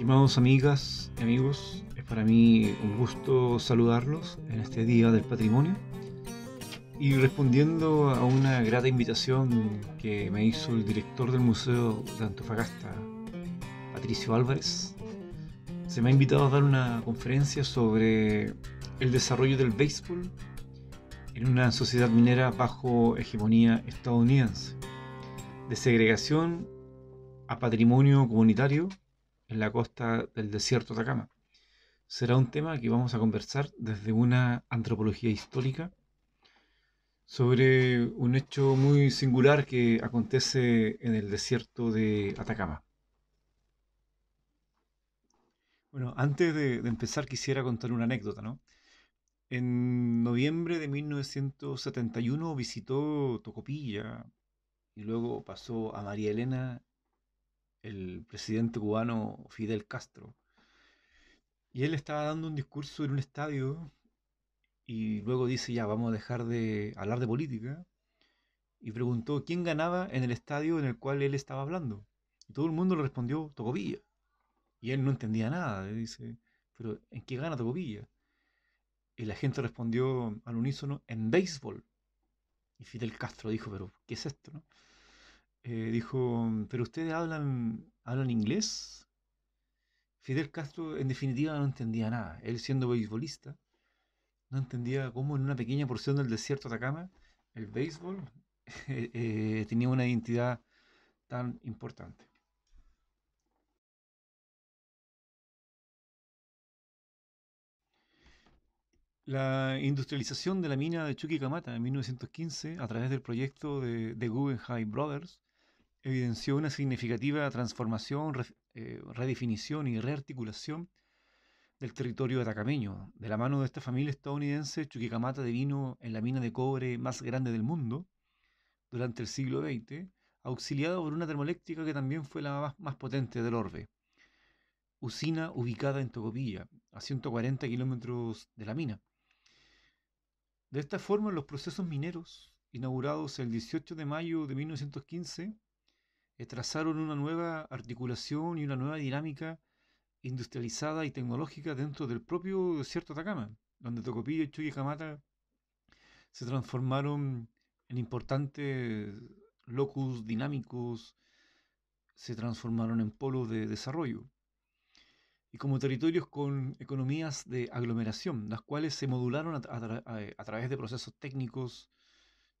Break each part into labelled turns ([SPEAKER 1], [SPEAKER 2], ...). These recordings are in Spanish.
[SPEAKER 1] Estimados amigas y amigos, es para mí un gusto saludarlos en este Día del Patrimonio y respondiendo a una grata invitación que me hizo el director del Museo de Antofagasta, Patricio Álvarez, se me ha invitado a dar una conferencia sobre el desarrollo del béisbol en una sociedad minera bajo hegemonía estadounidense, de segregación a patrimonio comunitario en la costa del desierto de Atacama. Será un tema que vamos a conversar desde una antropología histórica sobre un hecho muy singular que acontece en el desierto de Atacama. Bueno, antes de, empezar quisiera contar una anécdota, ¿no? En noviembre de 1971 visitó Tocopilla y luego pasó a María Elena el presidente cubano Fidel Castro. Y él estaba dando un discurso en un estadio y luego dice, ya, vamos a dejar de hablar de política. Y preguntó quién ganaba en el estadio en el cual él estaba hablando. Y todo el mundo le respondió, Tocopilla. Y él no entendía nada. dice, pero ¿en qué gana Tocopilla? Y la gente respondió al unísono, en béisbol. Y Fidel Castro dijo, pero ¿qué es esto? No? Eh, dijo, pero ustedes hablan, hablan inglés. Fidel Castro en definitiva no entendía nada. Él siendo beisbolista, no entendía cómo en una pequeña porción del desierto de Atacama el béisbol eh, eh, tenía una identidad tan importante. La industrialización de la mina de Chuquicamata en 1915 a través del proyecto de, de Guggenheim Brothers evidenció una significativa transformación, eh, redefinición y rearticulación del territorio atacameño. De la mano de esta familia estadounidense, Chuquicamata vino en la mina de cobre más grande del mundo durante el siglo XX, auxiliada por una termoeléctrica que también fue la más, potente del orbe. Usina ubicada en Tocopilla, a 140 kilómetros de la mina. De esta forma, los procesos mineros, inaugurados el 18 de mayo de 1915, eh, trazaron una nueva articulación y una nueva dinámica industrializada y tecnológica dentro del propio desierto Atacama, donde Tocopillo, Chuy y Camata se transformaron en importantes locus dinámicos, se transformaron en polos de desarrollo y como territorios con economías de aglomeración, las cuales se modularon a través de procesos técnicos,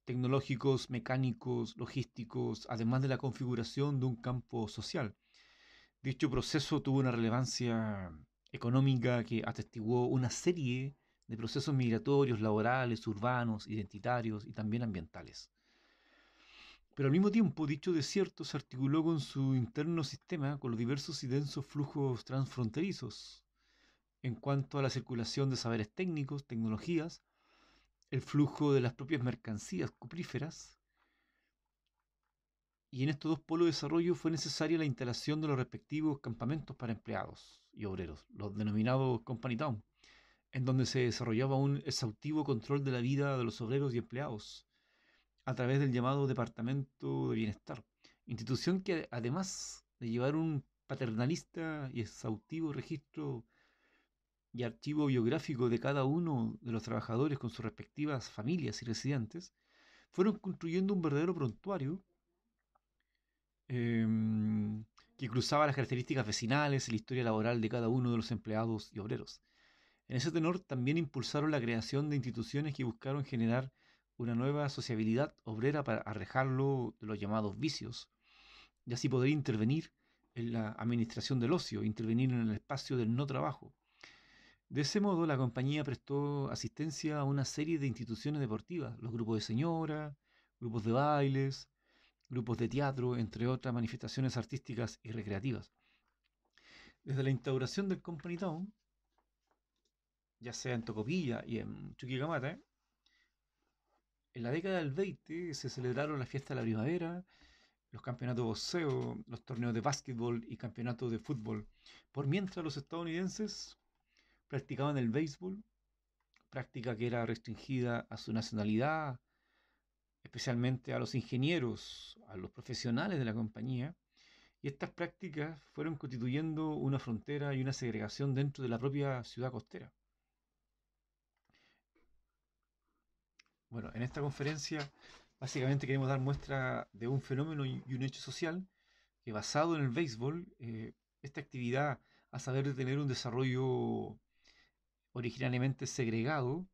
[SPEAKER 1] tecnológicos, mecánicos, logísticos, además de la configuración de un campo social. Dicho proceso tuvo una relevancia económica que atestiguó una serie de procesos migratorios, laborales, urbanos, identitarios y también ambientales. Pero al mismo tiempo, dicho desierto se articuló con su interno sistema, con los diversos y densos flujos transfronterizos, en cuanto a la circulación de saberes técnicos, tecnologías, el flujo de las propias mercancías cupríferas. Y en estos dos polos de desarrollo fue necesaria la instalación de los respectivos campamentos para empleados y obreros, los denominados Company Town, en donde se desarrollaba un exhaustivo control de la vida de los obreros y empleados a través del llamado Departamento de Bienestar, institución que además de llevar un paternalista y exhaustivo registro y archivo biográfico de cada uno de los trabajadores con sus respectivas familias y residentes, fueron construyendo un verdadero prontuario em, que cruzaba las características vecinales y la historia laboral de cada uno de los empleados y obreros. En ese tenor también impulsaron la creación de instituciones que buscaron generar una nueva sociabilidad obrera para arrejarlo de los llamados vicios y así poder intervenir en la administración del ocio, intervenir en el espacio del no trabajo, de ese modo, la compañía prestó asistencia a una serie de instituciones deportivas, los grupos de señoras, grupos de bailes, grupos de teatro, entre otras manifestaciones artísticas y recreativas. Desde la inauguración del Company Town, ya sea en Tocopilla y en Chuquicamata, en la década del 20 se celebraron las fiestas de la primavera, los campeonatos de boxeo, los torneos de básquetbol y campeonatos de fútbol. Por mientras los estadounidenses practicaban el béisbol, práctica que era restringida a su nacionalidad, especialmente a los ingenieros, a los profesionales de la compañía, y estas prácticas fueron constituyendo una frontera y una segregación dentro de la propia ciudad costera. Bueno, en esta conferencia básicamente queremos dar muestra de un fenómeno y un hecho social que basado en el béisbol, eh, esta actividad, a saber de tener un desarrollo originalmente segregado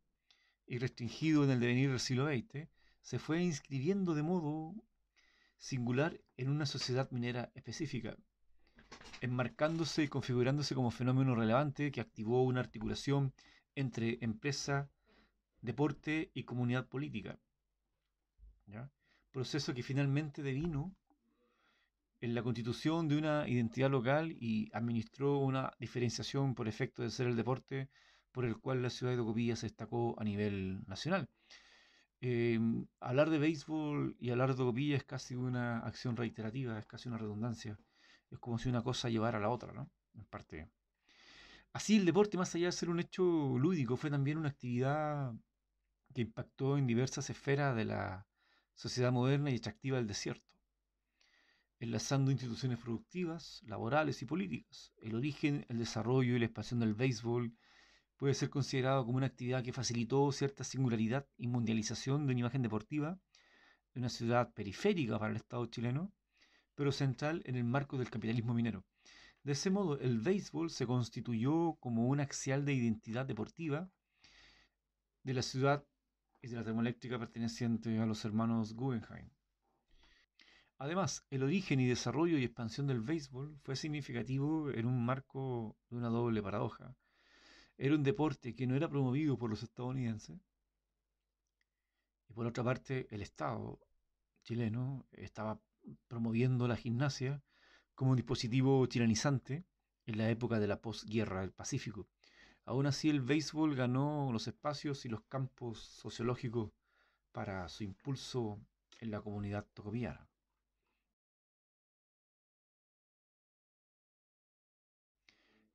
[SPEAKER 1] y restringido en el devenir del siglo XX, se fue inscribiendo de modo singular en una sociedad minera específica, enmarcándose y configurándose como fenómeno relevante que activó una articulación entre empresa, deporte y comunidad política. Proceso que finalmente devino en la constitución de una identidad local y administró una diferenciación por efecto de ser el deporte por el cual la ciudad de Tocopilla se destacó a nivel nacional. Em, hablar de béisbol y hablar de Tocopilla es casi una acción reiterativa, es casi una redundancia. Es como si una cosa llevara a la otra, ¿no? En parte. Así, el deporte, más allá de ser un hecho lúdico, fue también una actividad que impactó en diversas esferas de la sociedad moderna y extractiva del desierto, enlazando instituciones productivas, laborales y políticas. El origen, el desarrollo y la expansión del béisbol puede ser considerado como una actividad que facilitó cierta singularidad y mundialización de una imagen deportiva de una ciudad periférica para el Estado chileno, pero central en el marco del capitalismo minero. De ese modo, el béisbol se constituyó como un axial de identidad deportiva de la ciudad y de la termoeléctrica perteneciente a los hermanos Guggenheim. Además, el origen y desarrollo y expansión del béisbol fue significativo en un marco de una doble paradoja era un deporte que no era promovido por los estadounidenses. Y por otra parte, el Estado chileno estaba promoviendo la gimnasia como un dispositivo tiranizante en la época de la posguerra del Pacífico. Aún así, el béisbol ganó los espacios y los campos sociológicos para su impulso en la comunidad tocopiana.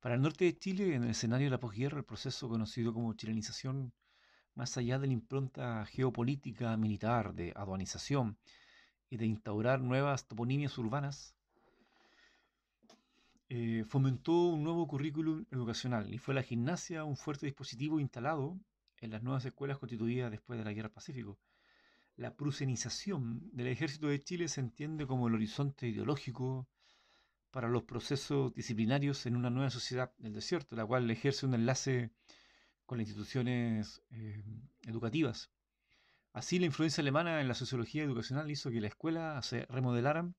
[SPEAKER 1] Para el norte de Chile, en el escenario de la posguerra, el proceso conocido como chilenización, más allá de la impronta geopolítica militar, de aduanización y de instaurar nuevas toponimias urbanas, eh, fomentó un nuevo currículum educacional y fue la gimnasia un fuerte dispositivo instalado en las nuevas escuelas constituidas después de la Guerra Pacífico. La prusenización del ejército de Chile se entiende como el horizonte ideológico para los procesos disciplinarios en una nueva sociedad del desierto, la cual ejerce un enlace con las instituciones eh, educativas. Así, la influencia alemana en la sociología educacional hizo que la escuela se remodelara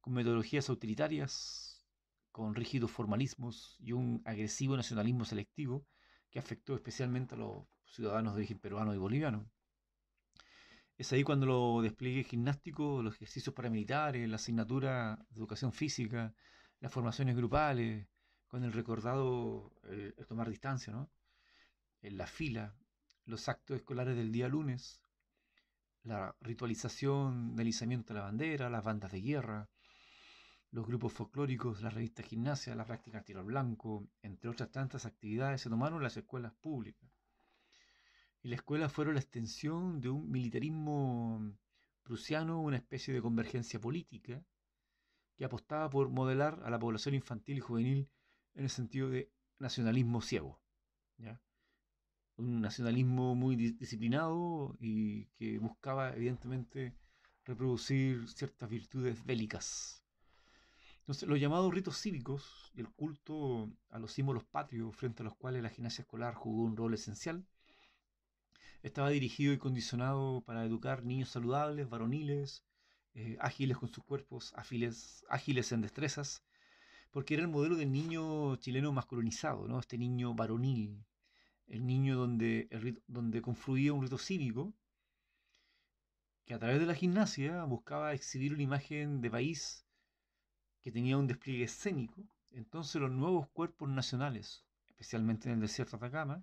[SPEAKER 1] con metodologías utilitarias, con rígidos formalismos y un agresivo nacionalismo selectivo que afectó especialmente a los ciudadanos de origen peruano y boliviano. Es ahí cuando lo despliegue gimnástico, los ejercicios paramilitares, la asignatura de educación física, las formaciones grupales, con el recordado el, tomar distancia, ¿no? En la fila, los actos escolares del día lunes, la ritualización del izamiento de la bandera, las bandas de guerra, los grupos folclóricos, la revista gimnasia, la práctica tiro blanco, entre otras tantas actividades, se tomaron las escuelas públicas y la escuela fueron la extensión de un militarismo prusiano, una especie de convergencia política, que apostaba por modelar a la población infantil y juvenil en el sentido de nacionalismo ciego. Un nacionalismo muy disciplinado y que buscaba, evidentemente, reproducir ciertas virtudes bélicas. Entonces, los llamados ritos cívicos y el culto a los símbolos patrios frente a los cuales la gimnasia escolar jugó un rol esencial, estaba dirigido y condicionado para educar niños saludables, varoniles, eh, ágiles con sus cuerpos, ágiles, ágiles en destrezas, porque era el modelo del niño chileno masculinizado, ¿no? este niño varonil, el niño donde, el donde confluía un rito cívico que a través de la gimnasia buscaba exhibir una imagen de país que tenía un despliegue escénico. Entonces los nuevos cuerpos nacionales, especialmente en el desierto de Atacama,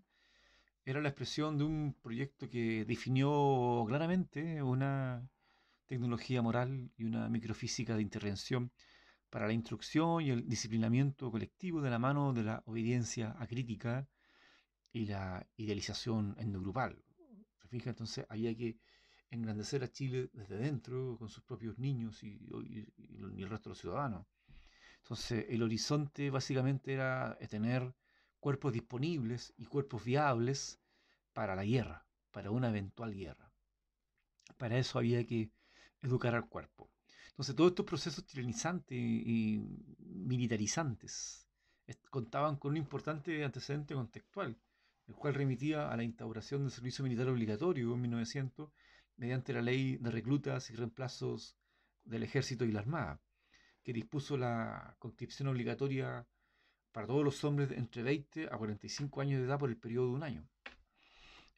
[SPEAKER 1] era la expresión de un proyecto que definió claramente una tecnología moral y una microfísica de intervención para la instrucción y el disciplinamiento colectivo de la mano de la obediencia acrítica y la idealización endogrupal. Se fija, entonces había que engrandecer a Chile desde dentro, con sus propios niños y, y el resto de los ciudadanos. Entonces el horizonte básicamente era tener cuerpos disponibles y cuerpos viables para la guerra, para una eventual guerra. Para eso había que educar al cuerpo. Entonces, todos estos procesos tiranizantes y militarizantes contaban con un importante antecedente contextual, el cual remitía a la instauración del servicio militar obligatorio en 1900 mediante la ley de reclutas y reemplazos del ejército y la armada, que dispuso la conscripción obligatoria para todos los hombres entre 20 a 45 años de edad por el periodo de un año.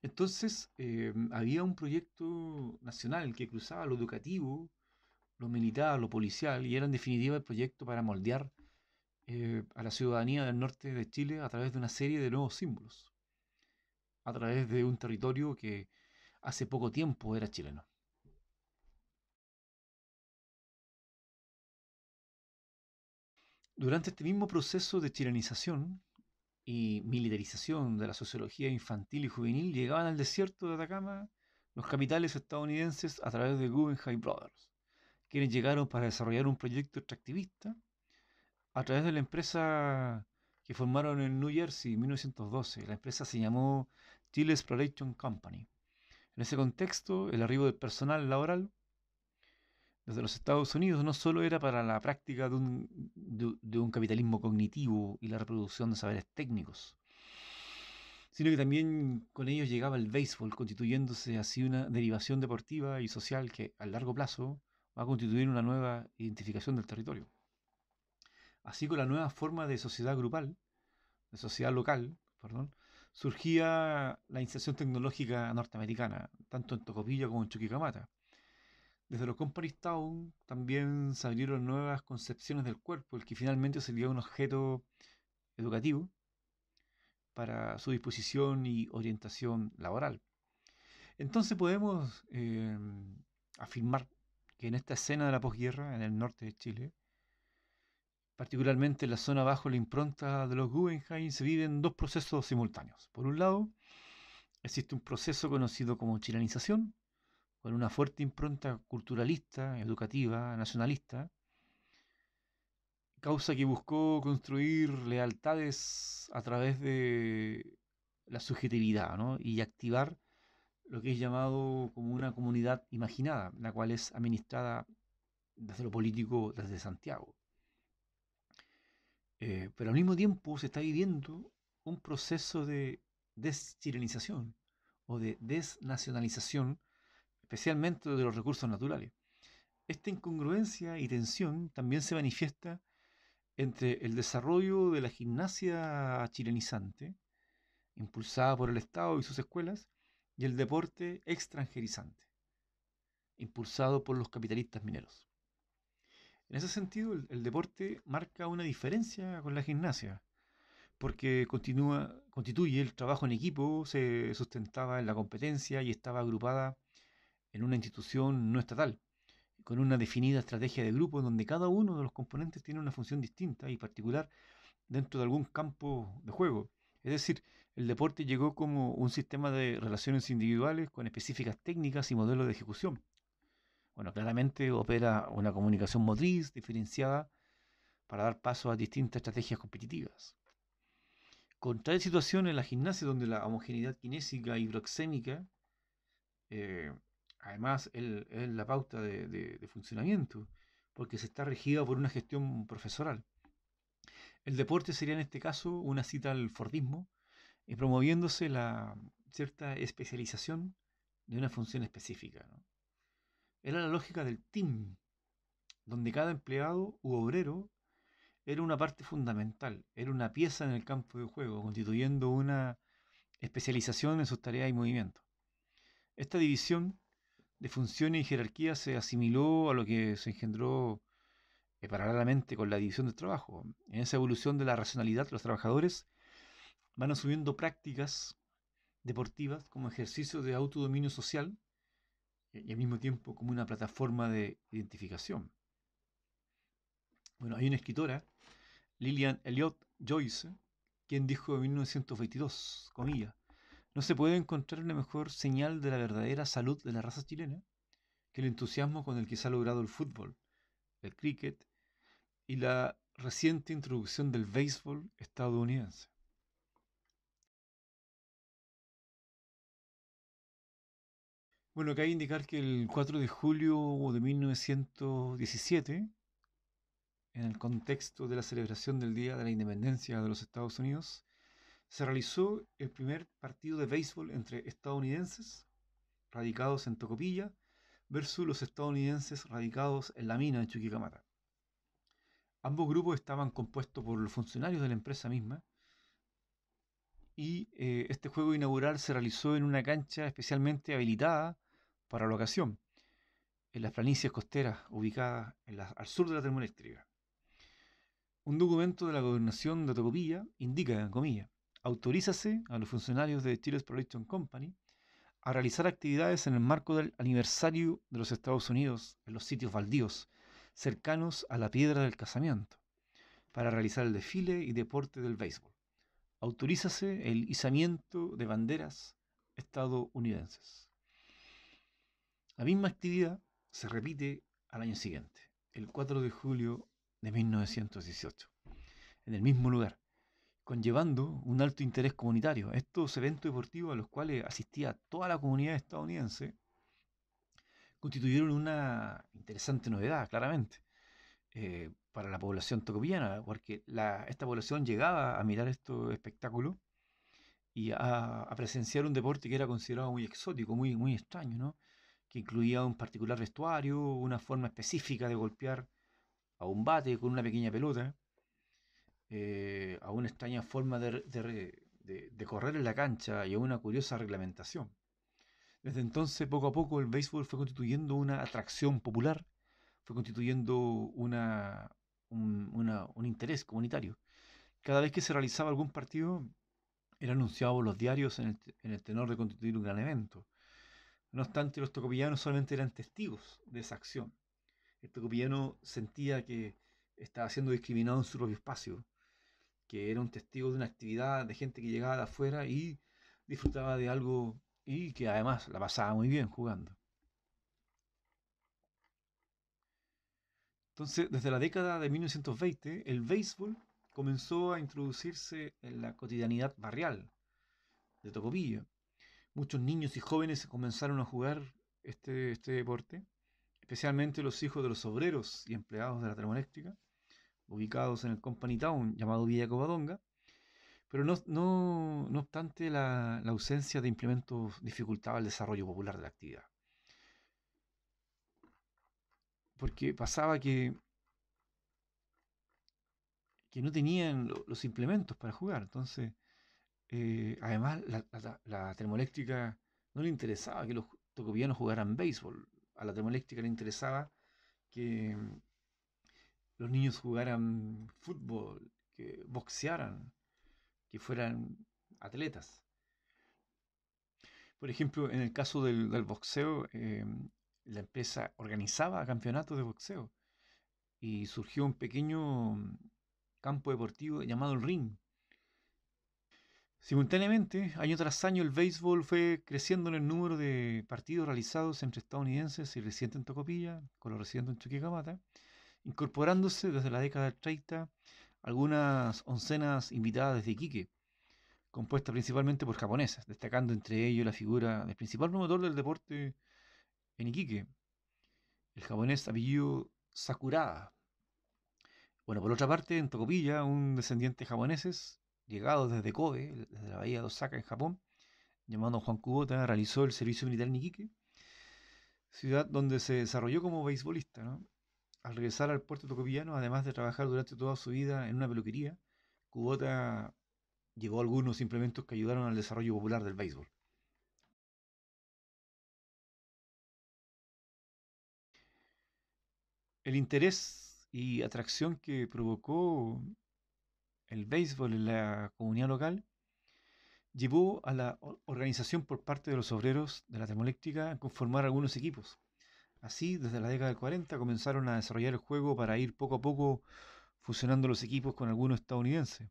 [SPEAKER 1] Entonces, eh, había un proyecto nacional que cruzaba lo educativo, lo militar, lo policial, y era en definitiva el proyecto para moldear eh, a la ciudadanía del norte de Chile a través de una serie de nuevos símbolos, a través de un territorio que hace poco tiempo era chileno. Durante este mismo proceso de tiranización y militarización de la sociología infantil y juvenil, llegaban al desierto de Atacama los capitales estadounidenses a través de Guggenheim Brothers, quienes llegaron para desarrollar un proyecto extractivista a través de la empresa que formaron en New Jersey en 1912. La empresa se llamó Chile Exploration Company. En ese contexto, el arribo del personal laboral desde los Estados Unidos no solo era para la práctica de un, capitalismo cognitivo y la reproducción de saberes técnicos, sino que también con ellos llegaba el béisbol, constituyéndose así una derivación deportiva y social que a largo plazo va a constituir una nueva identificación del territorio. Así con la nueva forma de sociedad grupal, de sociedad local, perdón, surgía la inserción tecnológica norteamericana, tanto en Tocopilla como en Chuquicamata, desde los Company Town también se abrieron nuevas concepciones del cuerpo, el que finalmente sería un objeto educativo para su disposición y orientación laboral. Entonces podemos em, afirmar que en esta escena de la posguerra, en el norte de Chile, particularmente en la zona bajo la impronta de los Guggenheim, se viven dos procesos simultáneos. Por un lado, existe un proceso conocido como chilenización, con una fuerte impronta culturalista, educativa, nacionalista, causa que buscó construir lealtades a través de la subjetividad y activar lo que es llamado como una comunidad imaginada, la cual es administrada desde lo político desde Santiago. Eh, pero al mismo tiempo se está viviendo un proceso de destiranización o de desnacionalización especialmente de los recursos naturales. Esta incongruencia y tensión también se manifiesta entre el desarrollo de la gimnasia chilenizante, impulsada por el Estado y sus escuelas, y el deporte extranjerizante, impulsado por los capitalistas mineros. En ese sentido, el, deporte marca una diferencia con la gimnasia, porque continúa, constituye el trabajo en equipo, se sustentaba en la competencia y estaba agrupada en una institución no estatal, con una definida estrategia de grupo donde cada uno de los componentes tiene una función distinta y particular dentro de algún campo de juego. Es decir, el deporte llegó como un sistema de relaciones individuales con específicas técnicas y modelos de ejecución. Bueno, claramente opera una comunicación motriz diferenciada para dar paso a distintas estrategias competitivas. Con tal situación en la gimnasia donde la homogeneidad kinésica y broxémica eh, además es la pauta de, funcionamiento, porque se está regida por una gestión profesoral. El deporte sería en este caso una cita al Fordismo, y eh, promoviéndose la cierta especialización de una función específica. Era la lógica del team, donde cada empleado u obrero era una parte fundamental, era una pieza en el campo de juego, constituyendo una especialización en sus tareas y movimientos. Esta división de funciones y jerarquía se asimiló a lo que se engendró eh, paralelamente con la división del trabajo. En esa evolución de la racionalidad, los trabajadores van asumiendo prácticas deportivas como ejercicio de autodominio social y al mismo tiempo como una plataforma de identificación. Bueno, hay una escritora, Lillian Elliot Joyce, quien dijo en 1922, comillas, no se puede encontrar una mejor señal de la verdadera salud de la raza chilena que el entusiasmo con el que se ha logrado el fútbol, el cricket y la reciente introducción del béisbol estadounidense. Bueno, que indicar que el 4 de julio de 1917, en el contexto de la celebración del Día de la Independencia de los Estados Unidos, se realizó el primer partido de béisbol entre estadounidenses radicados en Tocopilla versus los estadounidenses radicados en la mina de Chuquicamata. Ambos grupos estaban compuestos por los funcionarios de la empresa misma y eh, este juego inaugural se realizó en una cancha especialmente habilitada para la ocasión, en las planicies costeras ubicadas al sur de la termoeléctrica. Un documento de la gobernación de Tocopilla indica, en comillas, autorízase a los funcionarios de Chile's Production Company a realizar actividades en el marco del aniversario de los Estados Unidos en los sitios baldíos, cercanos a la piedra del casamiento, para realizar el desfile y deporte del béisbol. Autorízase el izamiento de banderas estadounidenses. La misma actividad se repite al año siguiente, el 4 de julio de 1918, en el mismo lugar, conllevando un alto interés comunitario. Estos eventos deportivos a los cuales asistía toda la comunidad estadounidense constituyeron una interesante novedad, claramente, eh, para la población tocopiana, porque esta población llegaba a mirar estos espectáculos y a, presenciar un deporte que era considerado muy exótico, muy, muy extraño, que incluía un particular vestuario, una forma específica de golpear a un bate con una pequeña pelota eh, a una extraña forma de, correr en la cancha y a una curiosa reglamentación. Desde entonces, poco a poco, el béisbol fue constituyendo una atracción popular, fue constituyendo un, interés comunitario. Cada vez que se realizaba algún partido, era anunciado los diarios en el, en el, tenor de constituir un gran evento. No obstante, los tocopillanos solamente eran testigos de esa acción. El tocopillano sentía que estaba siendo discriminado en su propio espacio, que era un testigo de una actividad de gente que llegaba de afuera y disfrutaba de algo y que además la pasaba muy bien jugando. Entonces, desde la década de 1920, el béisbol comenzó a introducirse en la cotidianidad barrial de Tocopillo. Muchos niños y jóvenes comenzaron a jugar este, este deporte, especialmente los hijos de los obreros y empleados de la termoeléctrica ubicados en el Company Town llamado Villa Covadonga, pero no, obstante la, ausencia de implementos dificultaba el desarrollo popular de la actividad. Porque pasaba que, que no tenían los implementos para jugar, entonces eh, además la, la, termoeléctrica no le interesaba que los tocopianos jugaran béisbol, a la termoeléctrica le interesaba que los niños jugaran fútbol, que boxearan, que fueran atletas. Por ejemplo, en el caso del, boxeo, em, la empresa organizaba campeonatos de boxeo y surgió un pequeño campo deportivo llamado el ring. Simultáneamente, año tras año, el béisbol fue creciendo en el número de partidos realizados entre estadounidenses y residentes en Tocopilla, con los residentes en Chuquicamata, incorporándose desde la década del 30 algunas oncenas invitadas desde Iquique, compuesta principalmente por japoneses, destacando entre ellos la figura del principal promotor del deporte en Iquique, el japonés Abiyu Sakurada. Bueno, por otra parte, en Tocopilla, un descendiente japoneses, llegado desde Kobe, desde la bahía de Osaka en Japón, llamado Juan Kubota, realizó el servicio militar en Iquique, ciudad donde se desarrolló como beisbolista. ¿no? al regresar al puerto tocopillano, además de trabajar durante toda su vida en una peluquería, Cubota llevó algunos implementos que ayudaron al desarrollo popular del béisbol. El interés y atracción que provocó el béisbol en la comunidad local llevó a la organización por parte de los obreros de la termoeléctrica a conformar algunos equipos Así, desde la década del 40 comenzaron a desarrollar el juego para ir poco a poco fusionando los equipos con algunos estadounidenses.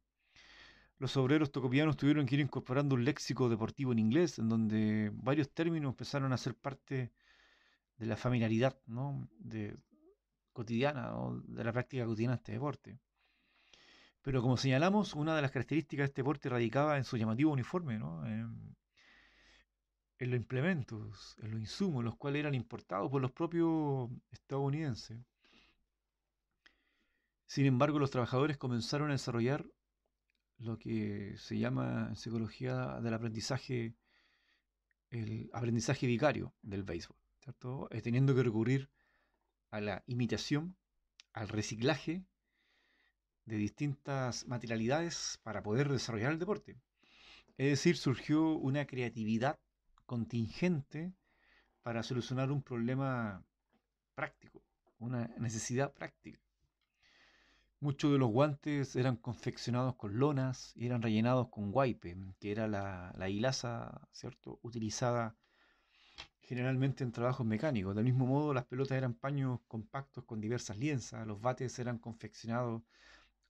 [SPEAKER 1] Los obreros tocopianos tuvieron que ir incorporando un léxico deportivo en inglés, en donde varios términos empezaron a ser parte de la familiaridad de, cotidiana, o de la práctica cotidiana de este deporte. Pero como señalamos, una de las características de este deporte radicaba en su llamativo uniforme, ¿no? en los implementos, en los insumos, los cuales eran importados por los propios estadounidenses. Sin embargo, los trabajadores comenzaron a desarrollar lo que se llama en psicología del aprendizaje, el aprendizaje vicario del béisbol, teniendo que recurrir a la imitación, al reciclaje de distintas materialidades para poder desarrollar el deporte. Es decir, surgió una creatividad contingente para solucionar un problema práctico, una necesidad práctica. Muchos de los guantes eran confeccionados con lonas y eran rellenados con guaipe, que era la, la hilaza ¿cierto? utilizada generalmente en trabajos mecánicos. Del mismo modo, las pelotas eran paños compactos con diversas lienzas, los bates eran confeccionados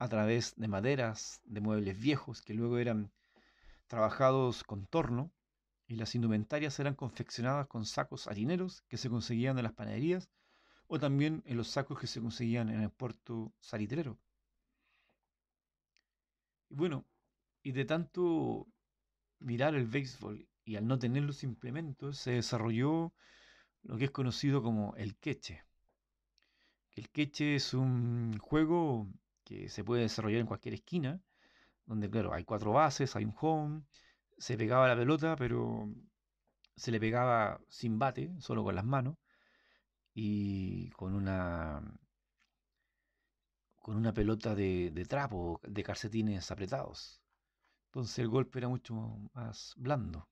[SPEAKER 1] a través de maderas, de muebles viejos, que luego eran trabajados con torno y las indumentarias eran confeccionadas con sacos harineros que se conseguían en las panaderías o también en los sacos que se conseguían en el puerto salitrero. Y bueno, y de tanto mirar el béisbol y al no tener los implementos, se desarrolló lo que es conocido como el queche. El queche es un juego que se puede desarrollar en cualquier esquina, donde claro, hay cuatro bases, hay un home, se pegaba la pelota, pero se le pegaba sin bate, solo con las manos, y con una con una pelota de, de trapo, de calcetines apretados. Entonces el golpe era mucho más blando.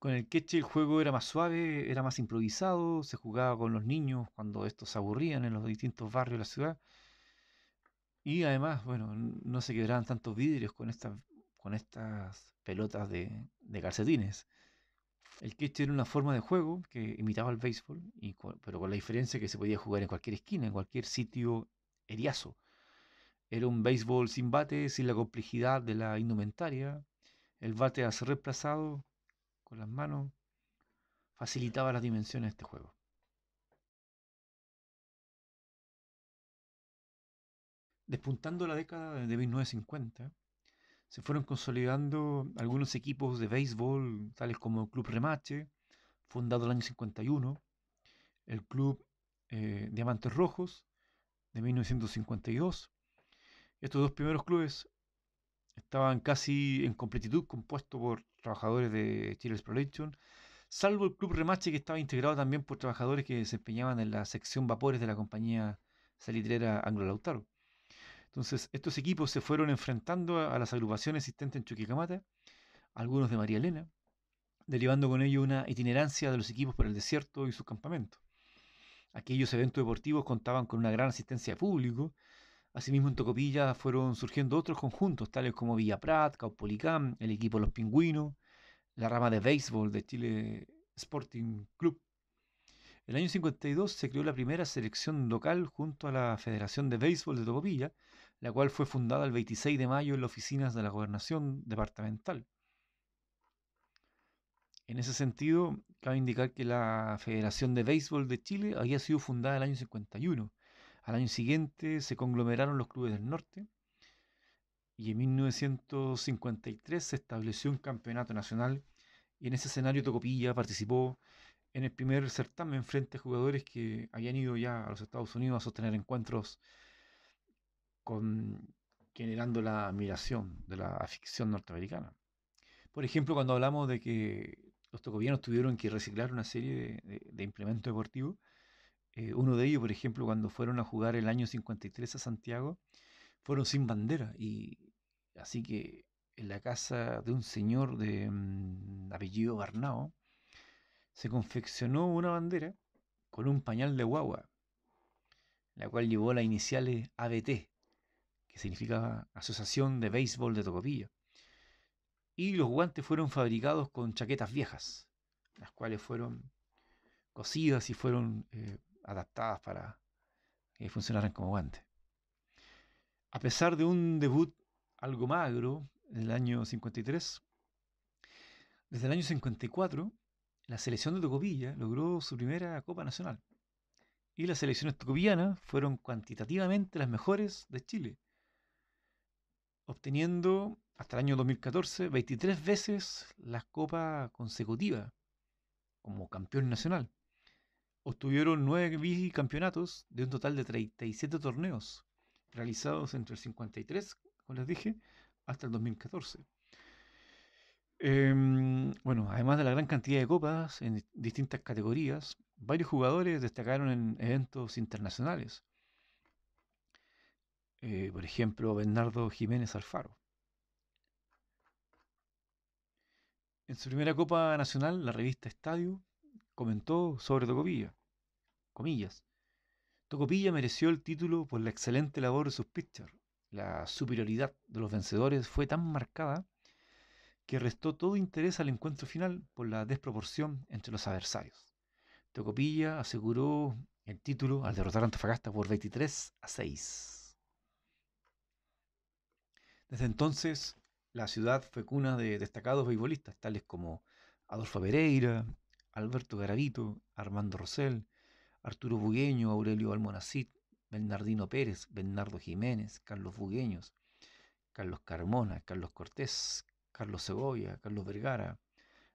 [SPEAKER 1] Con el queche el juego era más suave, era más improvisado, se jugaba con los niños cuando estos se aburrían en los distintos barrios de la ciudad. Y además, bueno, no se quebraban tantos vidrios con estas con estas pelotas de, de calcetines. El kitch era una forma de juego que imitaba al béisbol, pero con la diferencia que se podía jugar en cualquier esquina, en cualquier sitio eriazo. Era un béisbol sin bate, sin la complejidad de la indumentaria. El bate a ser reemplazado con las manos facilitaba las dimensiones de este juego. Despuntando la década de 1950, se fueron consolidando algunos equipos de béisbol, tales como el Club Remache, fundado en el año 51, el Club eh, Diamantes Rojos, de 1952. Estos dos primeros clubes estaban casi en completitud, compuestos por trabajadores de Chile Exploration, salvo el Club Remache que estaba integrado también por trabajadores que desempeñaban en la sección vapores de la compañía salitrera Anglo Lautaro. Entonces, estos equipos se fueron enfrentando a, las agrupaciones existentes en Chuquicamata, algunos de María Elena, derivando con ello una itinerancia de los equipos por el desierto y sus campamentos. Aquellos eventos deportivos contaban con una gran asistencia de público. Asimismo, en Tocopilla fueron surgiendo otros conjuntos, tales como Villa Prat, Caupolicán, el equipo Los Pingüinos, la rama de béisbol de Chile Sporting Club. El año 52 se creó la primera selección local junto a la Federación de Béisbol de Tocopilla, la cual fue fundada el 26 de mayo en las oficinas de la Gobernación Departamental. En ese sentido, cabe indicar que la Federación de Béisbol de Chile había sido fundada en el año 51. Al año siguiente se conglomeraron los clubes del norte y en 1953 se estableció un campeonato nacional y en ese escenario Tocopilla participó en el primer certamen frente a jugadores que habían ido ya a los Estados Unidos a sostener encuentros generando la admiración de la ficción norteamericana. Por ejemplo, cuando hablamos de que los gobiernos tuvieron que reciclar una serie de, implementos deportivos, eh, uno de ellos, por ejemplo, cuando fueron a jugar el año 53 a Santiago, fueron sin bandera. Y así que en la casa de un señor de mm, apellido Barnao, se confeccionó una bandera con un pañal de guagua, la cual llevó las iniciales ABT, que significa Asociación de Béisbol de Tocopilla. Y los guantes fueron fabricados con chaquetas viejas, las cuales fueron cosidas y fueron eh, adaptadas para que funcionaran como guantes. A pesar de un debut algo magro en el año 53, desde el año 54 la selección de Tocopilla logró su primera Copa Nacional. Y las selecciones tocopianas fueron cuantitativamente las mejores de Chile, obteniendo hasta el año 2014 23 veces la copa consecutiva como campeón nacional. Obtuvieron nueve bicampeonatos de un total de 37 torneos realizados entre el 53, como les dije, hasta el 2014. Em, bueno, además de la gran cantidad de copas en distintas categorías, varios jugadores destacaron en eventos internacionales. Eh, por ejemplo, Bernardo Jiménez Alfaro. En su primera Copa Nacional, la revista Estadio comentó sobre Tocopilla. Comillas. Tocopilla mereció el título por la excelente labor de sus pitchers. La superioridad de los vencedores fue tan marcada que restó todo interés al encuentro final por la desproporción entre los adversarios. Tocopilla aseguró el título al derrotar a Antofagasta por 23 a 6. Desde entonces, la ciudad fue cuna de destacados beisbolistas, tales como Adolfo Pereira, Alberto Garavito, Armando Rosell, Arturo Bugueño, Aurelio Almonacid, Bernardino Pérez, Bernardo Jiménez, Carlos Bugueños, Carlos Carmona, Carlos Cortés, Carlos Segovia, Carlos Vergara,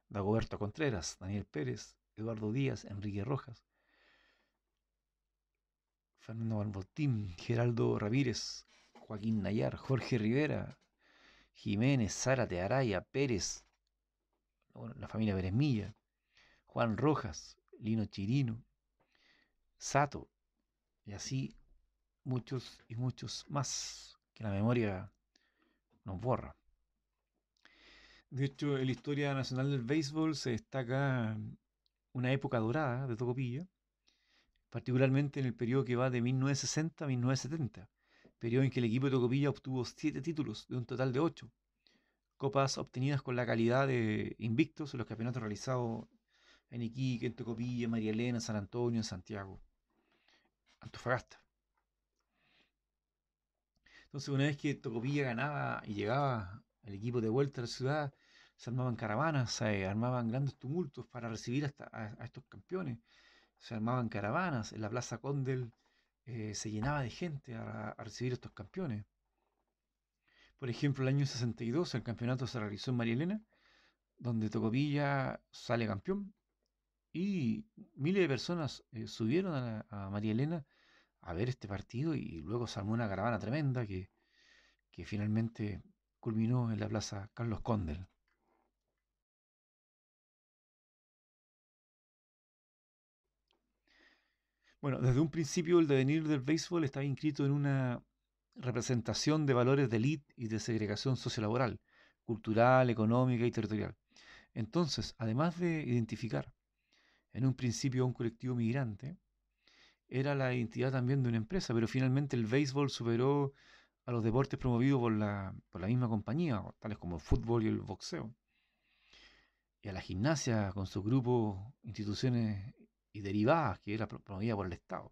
[SPEAKER 1] Dagoberto Contreras, Daniel Pérez, Eduardo Díaz, Enrique Rojas, Fernando Balbotín, Geraldo Ramírez, Joaquín Nayar, Jorge Rivera, Jiménez, Sara Araya, Pérez, la familia Pérez Milla, Juan Rojas, Lino Chirino, Sato, y así muchos y muchos más que la memoria nos borra. De hecho, en la historia nacional del béisbol se destaca una época dorada de Tocopilla, particularmente en el periodo que va de 1960 a 1970, periodo en que el equipo de Tocopilla obtuvo siete títulos de un total de ocho, Copas obtenidas con la calidad de invictos en los campeonatos realizados en Iquique, en Tocopilla, María Elena, San Antonio, en Santiago, Antofagasta. Entonces, una vez que Tocopilla ganaba y llegaba al equipo de vuelta a la ciudad, se armaban caravanas, se armaban grandes tumultos para recibir a, a estos campeones. Se armaban caravanas en la Plaza Condel eh, se llenaba de gente a, a recibir estos campeones. Por ejemplo, el año 62 el campeonato se realizó en María Elena, donde Tocopilla sale campeón y miles de personas eh, subieron a, María Elena a ver este partido y luego se armó una caravana tremenda que, que finalmente culminó en la Plaza Carlos Condel. Bueno, desde un principio el devenir del béisbol estaba inscrito en una representación de valores de élite y de segregación sociolaboral, cultural, económica y territorial. Entonces, además de identificar en un principio a un colectivo migrante, era la identidad también de una empresa, pero finalmente el béisbol superó a los deportes promovidos por la, por la misma compañía, tales como el fútbol y el boxeo, y a la gimnasia con sus grupos, instituciones y derivadas que era promovida por el Estado.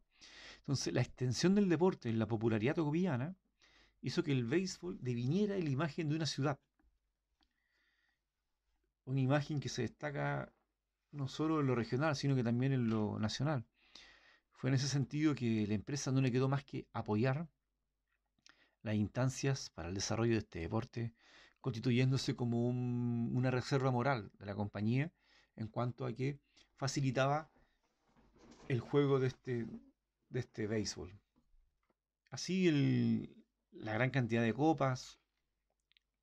[SPEAKER 1] Entonces, la extensión del deporte en la popularidad tocoviana hizo que el béisbol deviniera la imagen de una ciudad. Una imagen que se destaca no solo en lo regional, sino que también en lo nacional. Fue en ese sentido que la empresa no le quedó más que apoyar las instancias para el desarrollo de este deporte, constituyéndose como una reserva moral de la compañía en cuanto a que facilitaba el juego de este, de este béisbol. Así la gran cantidad de copas,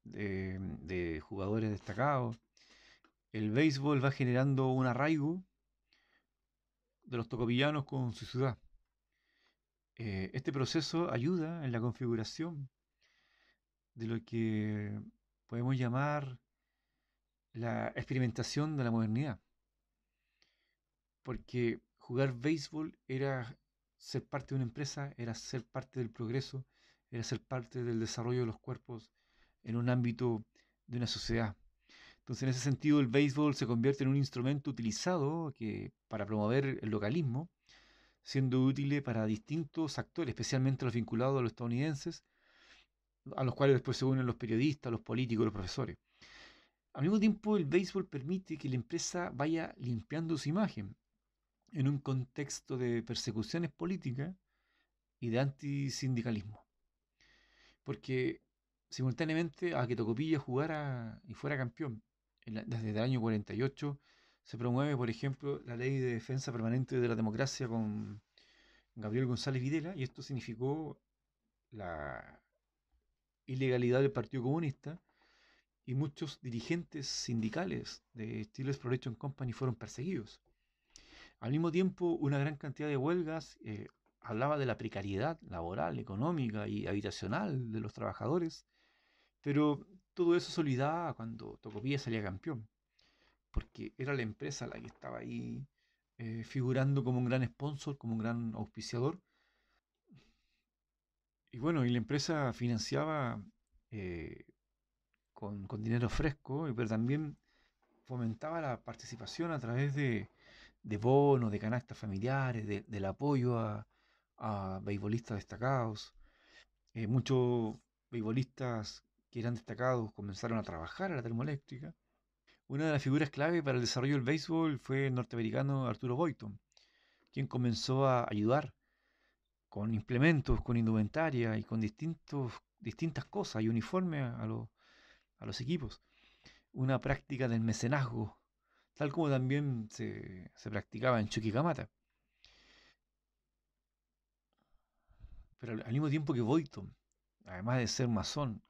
[SPEAKER 1] de, jugadores destacados. El béisbol va generando un arraigo de los tocopillanos con su ciudad. Eh, este proceso ayuda en la configuración de lo que podemos llamar la experimentación de la modernidad. Porque jugar béisbol era ser parte de una empresa, era ser parte del progreso, era ser parte del desarrollo de los cuerpos en un ámbito de una sociedad. Entonces, en ese sentido, el béisbol se convierte en un instrumento utilizado que, para promover el localismo, siendo útil para distintos actores, especialmente los vinculados a los estadounidenses, a los cuales después se unen los periodistas, los políticos, los profesores. Al mismo tiempo, el béisbol permite que la empresa vaya limpiando su imagen en un contexto de persecuciones políticas y de antisindicalismo. Porque simultáneamente a que Tocopilla jugara y fuera campeón, desde el año 48 se promueve, por ejemplo, la ley de defensa permanente de la democracia con Gabriel González Videla, y esto significó la ilegalidad del Partido Comunista, y muchos dirigentes sindicales de Steel Exploration Company fueron perseguidos. Al mismo tiempo, una gran cantidad de huelgas eh, hablaba de la precariedad laboral, económica y habitacional de los trabajadores, pero todo eso se olvidaba cuando Tocopilla salía campeón, porque era la empresa la que estaba ahí eh, figurando como un gran sponsor, como un gran auspiciador. Y bueno, y la empresa financiaba eh, con dinero fresco, pero también fomentaba la participación a través de de bonos, de canastas familiares, de, del apoyo a, a beisbolistas destacados. Eh, muchos beisbolistas que eran destacados comenzaron a trabajar a la termoeléctrica. Una de las figuras clave para el desarrollo del béisbol fue el norteamericano Arturo Boyton, quien comenzó a ayudar con implementos, con indumentaria y con distintos, distintas cosas y uniformes a, los, a los equipos. Una práctica del mecenazgo tal como también se, se practicaba en Chuquicamata. Pero al, mismo tiempo que Boyton, además de ser masón,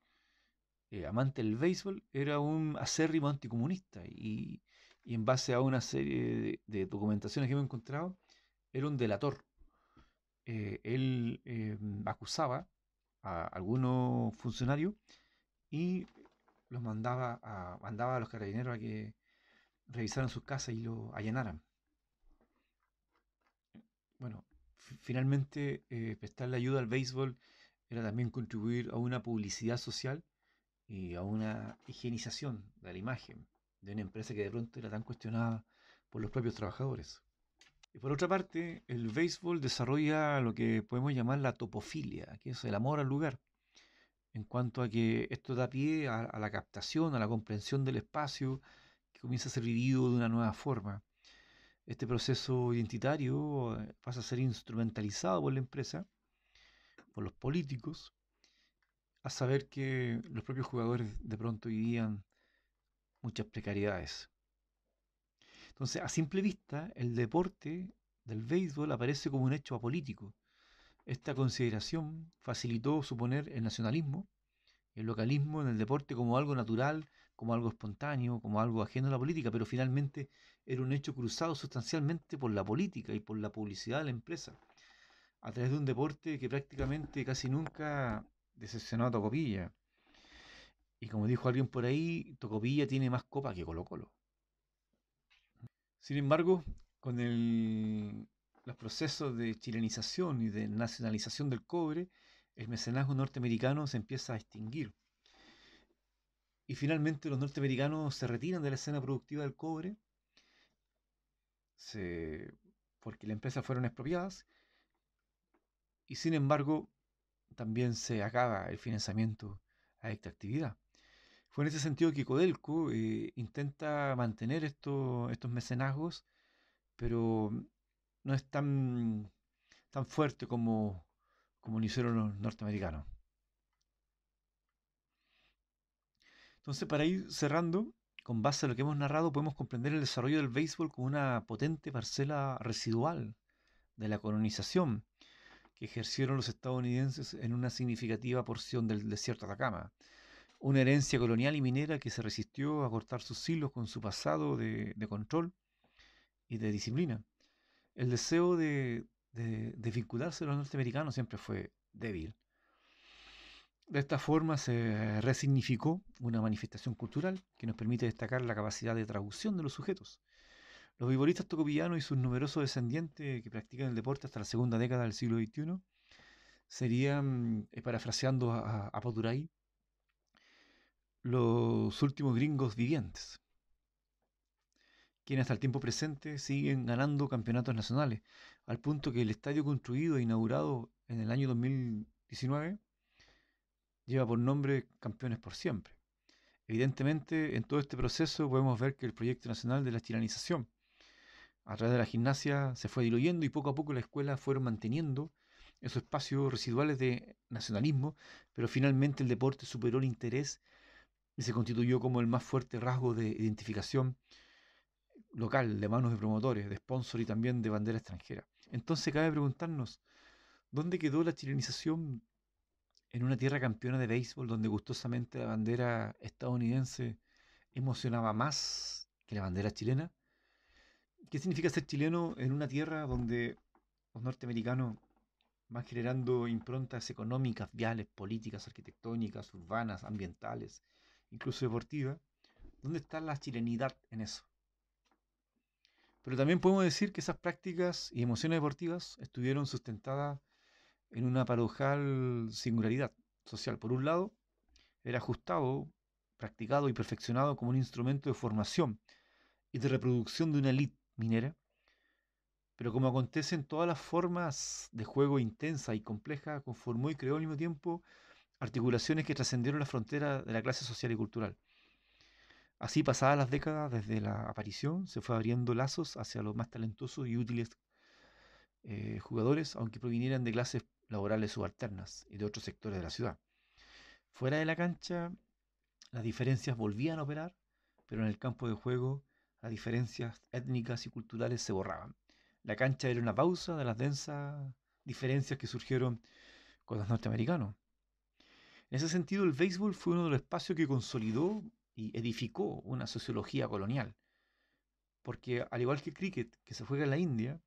[SPEAKER 1] eh, amante del béisbol, era un acérrimo anticomunista y, en base a una serie de, documentaciones que hemos encontrado, era un delator. Eh, él eh, acusaba a algunos funcionarios y los mandaba a, mandaba a los carabineros a que ...revisaron sus casas y lo allanaran. Bueno, finalmente eh, prestarle ayuda al béisbol era también contribuir a una publicidad social y a una higienización de la imagen de una empresa que de pronto era tan cuestionada por los propios trabajadores. Y por otra parte, el béisbol desarrolla lo que podemos llamar la topofilia, que es el amor al lugar, en cuanto a que esto da pie a la captación, a la comprensión del espacio, que comienza a ser vivido de una nueva forma. Este proceso identitario eh, pasa a ser instrumentalizado por la empresa, por los políticos, a saber que los propios jugadores de pronto vivían muchas precariedades. Entonces, a simple vista, el deporte del béisbol aparece como un hecho apolítico. Esta consideración facilitó suponer el nacionalismo, el localismo en el deporte como algo natural como algo espontáneo, como algo ajeno a la política, pero finalmente era un hecho cruzado sustancialmente por la política y por la publicidad de la empresa, a través de un deporte que prácticamente casi nunca decepcionó a Tocopilla. Y como dijo alguien por ahí, Tocopilla tiene más copa que Colo Colo. Sin embargo, con los procesos de chilenización y de nacionalización del cobre, el mecenazgo norteamericano se empieza a extinguir y finalmente los norteamericanos se retiran de la escena productiva del cobre porque las empresas fueron expropiadas. Y sin embargo, también se acaba el financiamiento a esta actividad. Fue en ese sentido que Codelco eh, intenta mantener estos mecenazgos, pero no es tan, fuerte como, como lo hicieron los norteamericanos. Entonces, para ir cerrando, con base a lo que hemos narrado, podemos comprender el desarrollo del béisbol como una potente parcela residual de la colonización que ejercieron los estadounidenses en una significativa porción del desierto de Atacama. Una herencia colonial y minera que se resistió a cortar sus hilos con su pasado de, control y de disciplina. El deseo de, de, de vincularse los norteamericanos siempre fue débil. De esta forma se resignificó una manifestación cultural que nos permite destacar la capacidad de traducción de los sujetos. Los viveristas tocopillanos y sus numerosos descendientes que practican el deporte hasta la segunda década del siglo XXI serían, eh, parafraseando a, a los últimos gringos vivientes, quienes hasta el tiempo presente siguen ganando campeonatos nacionales, al punto que el estadio construido e inaugurado en el año 2019 lleva por nombre Campeones por Siempre. Evidentemente, en todo este proceso podemos ver que el proyecto nacional de la chilenización, a través de la gimnasia, se fue diluyendo y poco a poco las escuelas fueron manteniendo esos espacios residuales de nacionalismo, pero finalmente el deporte superó el interés y se constituyó como el más fuerte rasgo de identificación local, de manos de promotores, de sponsor y también de bandera extranjera. Entonces cabe preguntarnos, ¿dónde quedó la chilenización en una tierra campeona de béisbol donde gustosamente la bandera estadounidense emocionaba más que la bandera chilena? ¿Qué significa ser chileno en una tierra donde los norteamericanos van generando improntas económicas, viales, políticas, arquitectónicas, urbanas, ambientales, incluso deportivas? ¿Dónde está la chilenidad en eso? Pero también podemos decir que esas prácticas y emociones deportivas estuvieron sustentadas en una paradojal singularidad social. Por un lado, era ajustado, practicado y perfeccionado como un instrumento de formación y de reproducción de una élite minera, pero como acontece en todas las formas de juego intensa y compleja, conformó y creó al mismo tiempo articulaciones que trascendieron la frontera de la clase social y cultural. Así, pasadas las décadas desde la aparición, se fue abriendo lazos hacia los más talentosos y útiles eh, jugadores, aunque provinieran de clases laborales subalternas y de otros sectores de la ciudad. Fuera de la cancha, las diferencias volvían a operar, pero en el campo de juego las diferencias étnicas y culturales se borraban. La cancha era una pausa de las densas diferencias que surgieron con los norteamericanos. En ese sentido, el béisbol fue uno de los espacios que consolidó y edificó una sociología colonial. Porque al igual que el cricket, que se juega en la India,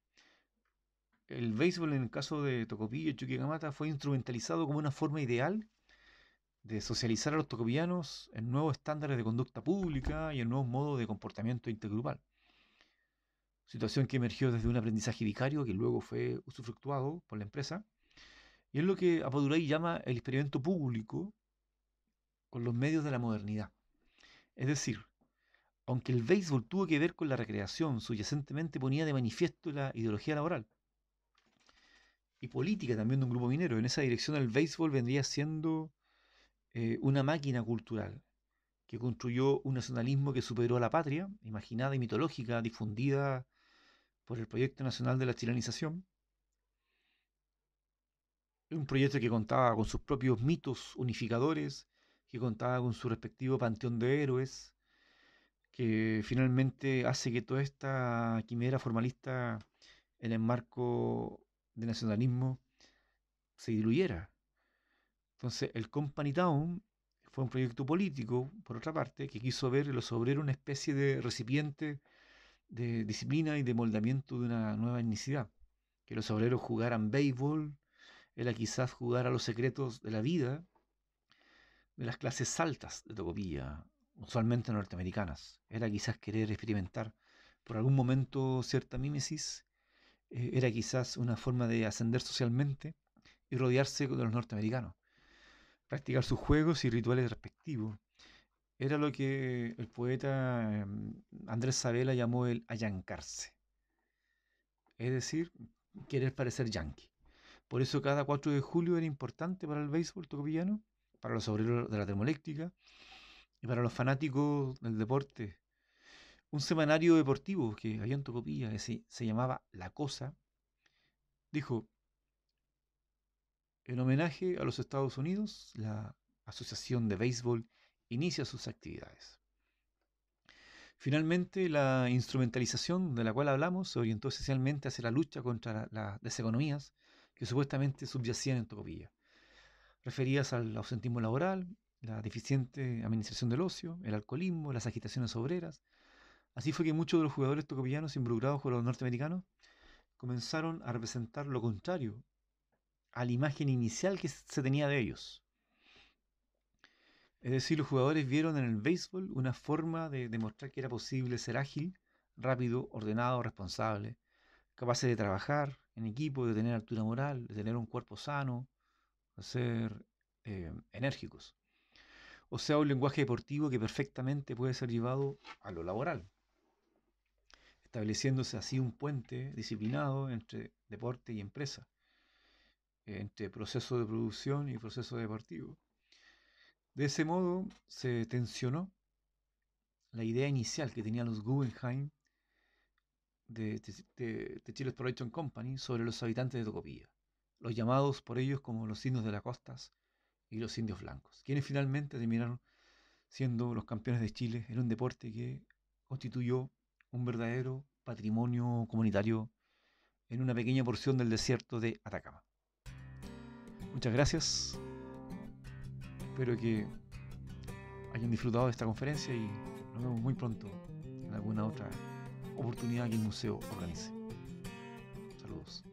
[SPEAKER 1] el béisbol, en el caso de Tocopillo y Chuquicamata, fue instrumentalizado como una forma ideal de socializar a los tocopianos en nuevos estándares de conducta pública y en nuevos modos de comportamiento intergrupal. Situación que emergió desde un aprendizaje vicario que luego fue usufructuado por la empresa. Y es lo que Apaduray llama el experimento público con los medios de la modernidad. Es decir, aunque el béisbol tuvo que ver con la recreación, subyacentemente ponía de manifiesto la ideología laboral y política también de un grupo minero. En esa dirección el béisbol vendría siendo eh, una máquina cultural que construyó un nacionalismo que superó a la patria, imaginada y mitológica, difundida por el Proyecto Nacional de la tiranización. Un proyecto que contaba con sus propios mitos unificadores, que contaba con su respectivo panteón de héroes, que finalmente hace que toda esta quimera formalista en el marco de nacionalismo se diluyera. Entonces, el Company Town fue un proyecto político, por otra parte, que quiso ver en los obreros una especie de recipiente de disciplina y de moldamiento de una nueva etnicidad. Que los obreros jugaran béisbol, era quizás jugar a los secretos de la vida de las clases altas de Tocopilla, usualmente norteamericanas. Era quizás querer experimentar por algún momento cierta mímesis eh, era quizás una forma de ascender socialmente y rodearse de los norteamericanos, practicar sus juegos y rituales respectivos. Era lo que el poeta em, Andrés Sabela llamó el allancarse, es decir, querer parecer yankee. Por eso cada 4 de julio era importante para el béisbol tocopillano, para los obreros de la termoeléctrica y para los fanáticos del deporte un semanario deportivo que había en Tocopilla, que se, llamaba La Cosa, dijo, en homenaje a los Estados Unidos, la Asociación de Béisbol inicia sus actividades. Finalmente, la instrumentalización de la cual hablamos se orientó esencialmente hacia la lucha contra las deseconomías que supuestamente subyacían en Tocopilla, referidas al ausentismo laboral, la deficiente administración del ocio, el alcoholismo, las agitaciones obreras, Así fue que muchos de los jugadores tocopianos involucrados con los norteamericanos comenzaron a representar lo contrario a la imagen inicial que se tenía de ellos. Es decir, los jugadores vieron en el béisbol una forma de demostrar que era posible ser ágil, rápido, ordenado, responsable, capaces de trabajar en equipo, de tener altura moral, de tener un cuerpo sano, de ser eh, enérgicos. O sea, un lenguaje deportivo que perfectamente puede ser llevado a lo laboral estableciéndose así un puente disciplinado entre deporte y empresa, entre proceso de producción y proceso deportivo. De ese modo se tensionó la idea inicial que tenían los Guggenheim de, Chile's de Company sobre los habitantes de Tocopilla, los llamados por ellos como los indios de las costas y los indios blancos, quienes finalmente terminaron siendo los campeones de Chile en un deporte que constituyó un verdadero patrimonio comunitario en una pequeña porción del desierto de Atacama. Muchas gracias. Espero que hayan disfrutado de esta conferencia y nos vemos muy pronto en alguna otra oportunidad que el museo organice. Saludos.